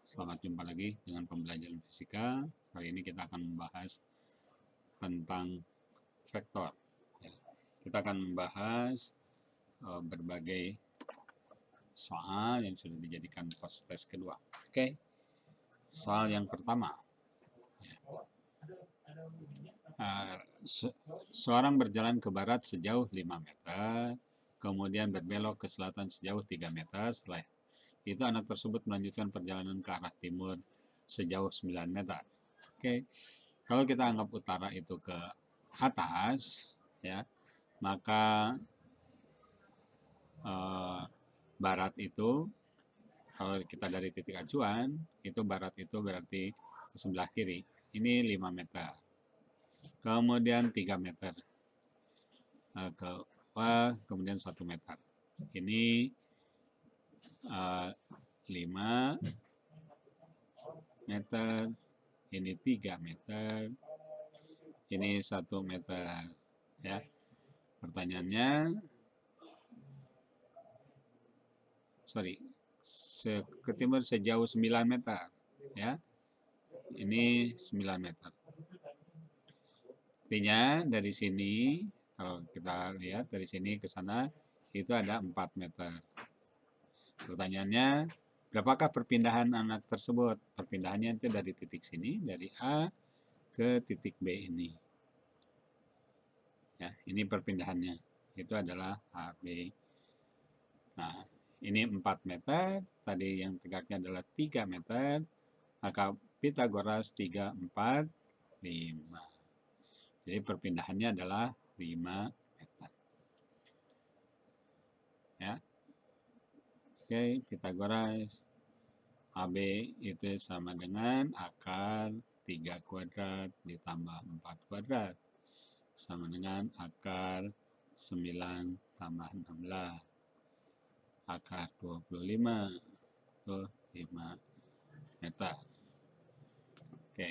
Selamat jumpa lagi dengan pembelajaran fisika. Kali ini kita akan membahas tentang vektor. Ya, kita akan membahas e, berbagai soal yang sudah dijadikan post test kedua. Oke. Soal yang pertama. Ya. E, seorang berjalan ke barat sejauh 5 meter, kemudian berbelok ke selatan sejauh 3 meter, setelah itu anak tersebut melanjutkan perjalanan ke arah timur sejauh 9 meter. Oke, kalau kita anggap utara itu ke atas, ya, maka eh, barat itu, kalau kita dari titik acuan, itu barat itu berarti ke sebelah kiri. Ini 5 meter. Kemudian 3 meter eh, ke wah, kemudian 1 meter. Ini 5 eh, meter, ini 3 meter, ini 1 meter. Ya. Pertanyaannya, sorry, se ke timur sejauh 9 meter. Ya. Ini 9 meter. Artinya dari sini, kalau kita lihat dari sini ke sana, itu ada 4 meter pertanyaannya, berapakah perpindahan anak tersebut? Perpindahannya itu dari titik sini, dari A ke titik B ini. Ya, ini perpindahannya. Itu adalah AB. Nah, ini 4 meter, tadi yang tegaknya adalah 3 meter, maka Pitagoras 3, 4, 5. Jadi perpindahannya adalah 5 meter. Ya, Oke, kita Pitagoras. AB itu sama dengan akar 3 kuadrat ditambah 4 kuadrat. Sama dengan akar 9 tambah 16. Akar 25. 5 meter. Oke.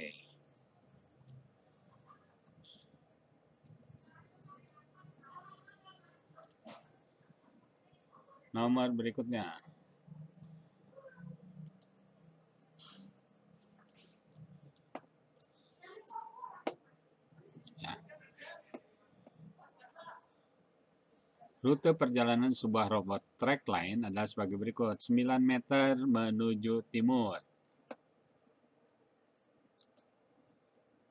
Nomor berikutnya. Rute perjalanan sebuah robot track line adalah sebagai berikut. 9 meter menuju timur.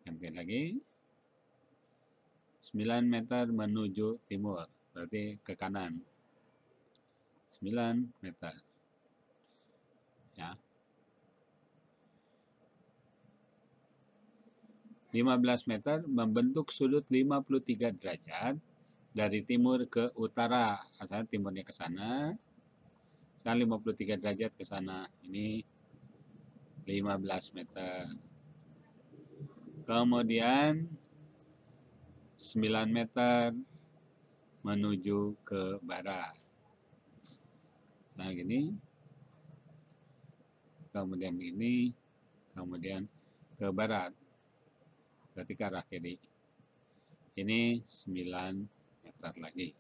Ganti lagi. 9 meter menuju timur. Berarti ke kanan. 9 meter. Ya. 15 meter membentuk sudut 53 derajat dari timur ke utara asalnya timurnya ke sana Sekarang 53 derajat ke sana ini 15 meter kemudian 9 meter menuju ke barat nah gini kemudian ini, kemudian ke barat, berarti ke arah kiri. Ini 9 daftar lagi.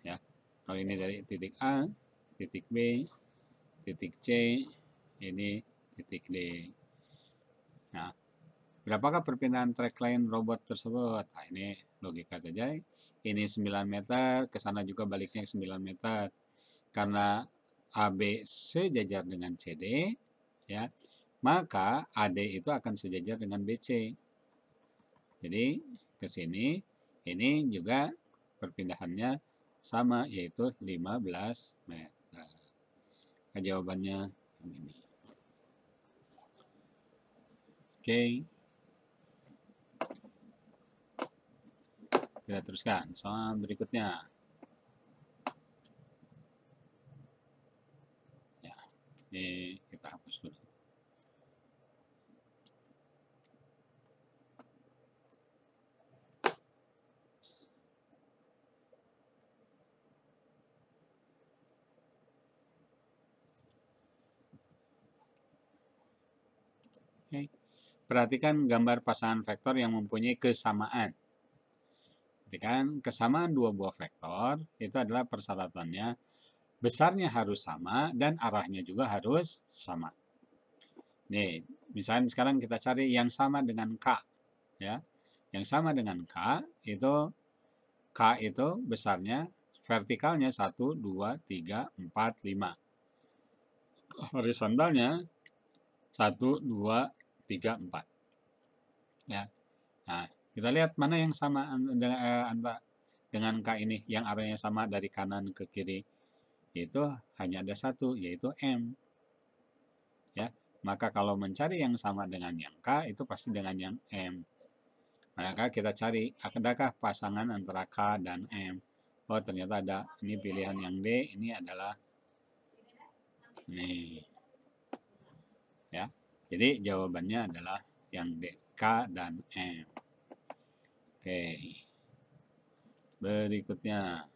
Ya, kalau ini dari titik A, titik B, titik C, ini titik D. Nah, berapakah perpindahan track line robot tersebut? Nah, ini logika saja. Ini 9 meter, ke sana juga baliknya 9 meter. Karena ABC sejajar dengan CD, ya, maka AD itu akan sejajar dengan BC. Jadi, ke sini ini juga perpindahannya sama, yaitu 15 meter. Jawabannya ini. Oke. Kita teruskan soal berikutnya. Ya, ini kita hapus dulu. Okay. Perhatikan gambar pasangan vektor yang mempunyai kesamaan. Perhatikan gitu kesamaan dua buah vektor itu adalah persyaratannya besarnya harus sama dan arahnya juga harus sama. Nih, misalnya sekarang kita cari yang sama dengan K. ya Yang sama dengan K itu K itu besarnya vertikalnya 1, 2, 3, 4, 5. Horizontalnya 1, 2, tiga, empat. Ya. Nah, kita lihat mana yang sama eh, dengan K ini, yang arahnya sama dari kanan ke kiri. Itu hanya ada satu, yaitu M. Ya, maka kalau mencari yang sama dengan yang K, itu pasti dengan yang M. Maka kita cari, adakah pasangan antara K dan M? Oh, ternyata ada. Ini pilihan yang D, ini adalah ini. Ya. Jadi jawabannya adalah yang D, K dan M. Oke. Berikutnya.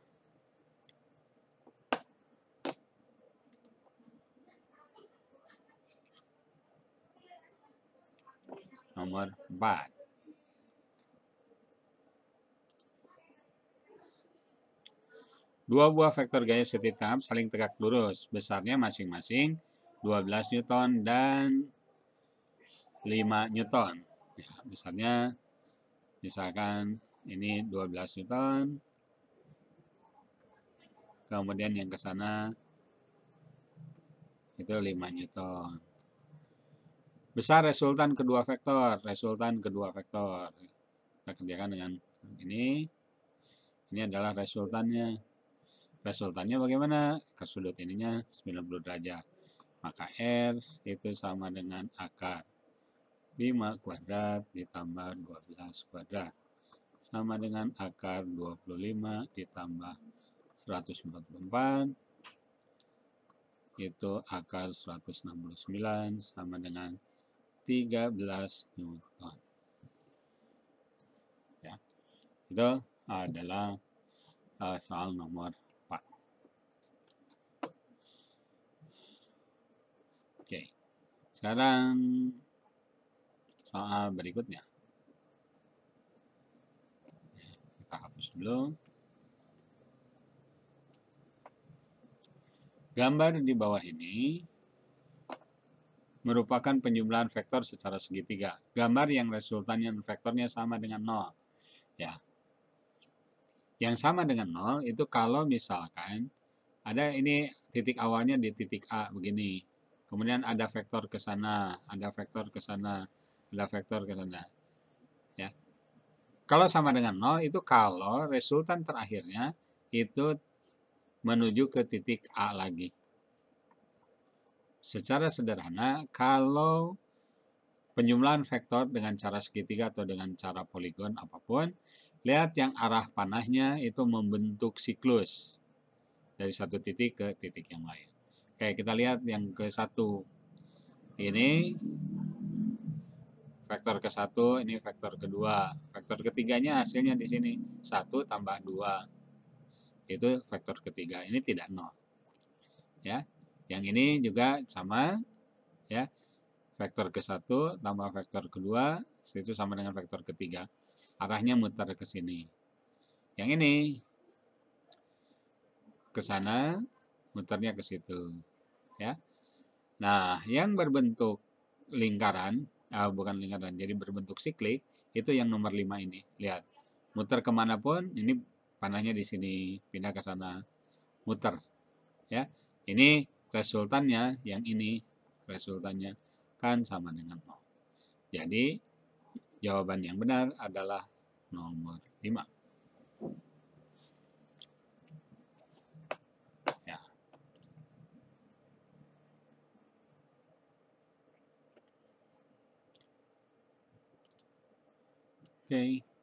Nomor 4. Dua buah vektor gaya tahap saling tegak lurus, besarnya masing-masing 12 Newton dan 5 Newton. Ya, misalnya, misalkan ini 12 Newton, kemudian yang ke sana itu 5 Newton. Besar resultan kedua vektor, resultan kedua vektor. Kita kerjakan dengan ini. Ini adalah resultannya. Resultannya bagaimana? Ke sudut ininya 90 derajat. Maka R itu sama dengan akar. 5 kuadrat ditambah 12 kuadrat sama dengan akar 25 ditambah 144 itu akar 169 sama dengan 13 Newton ya itu adalah uh, soal nomor 4 oke sekarang soal berikutnya. Kita hapus dulu. Gambar di bawah ini merupakan penjumlahan vektor secara segitiga. Gambar yang resultannya vektornya sama dengan 0. Ya. Yang sama dengan 0 itu kalau misalkan ada ini titik awalnya di titik A begini. Kemudian ada vektor ke sana, ada vektor ke sana bila vektor ke Ya. Kalau sama dengan 0 itu kalau resultan terakhirnya itu menuju ke titik A lagi. Secara sederhana, kalau penjumlahan vektor dengan cara segitiga atau dengan cara poligon apapun, lihat yang arah panahnya itu membentuk siklus dari satu titik ke titik yang lain. Oke, kita lihat yang ke satu. Ini Vektor ke satu, ini vektor kedua. Vektor ketiganya hasilnya di sini satu tambah dua, itu vektor ketiga. Ini tidak nol, ya. Yang ini juga sama, ya. Vektor ke satu tambah vektor kedua, itu sama dengan vektor ketiga. Arahnya mutar ke sini. Yang ini ke sana, mutarnya ke situ, ya. Nah, yang berbentuk lingkaran ah, bukan lingkaran, jadi berbentuk siklik, itu yang nomor 5 ini. Lihat, muter kemanapun, ini panahnya di sini, pindah ke sana, muter. ya Ini resultannya, yang ini resultannya, kan sama dengan 0. Jadi, jawaban yang benar adalah nomor 5. Okay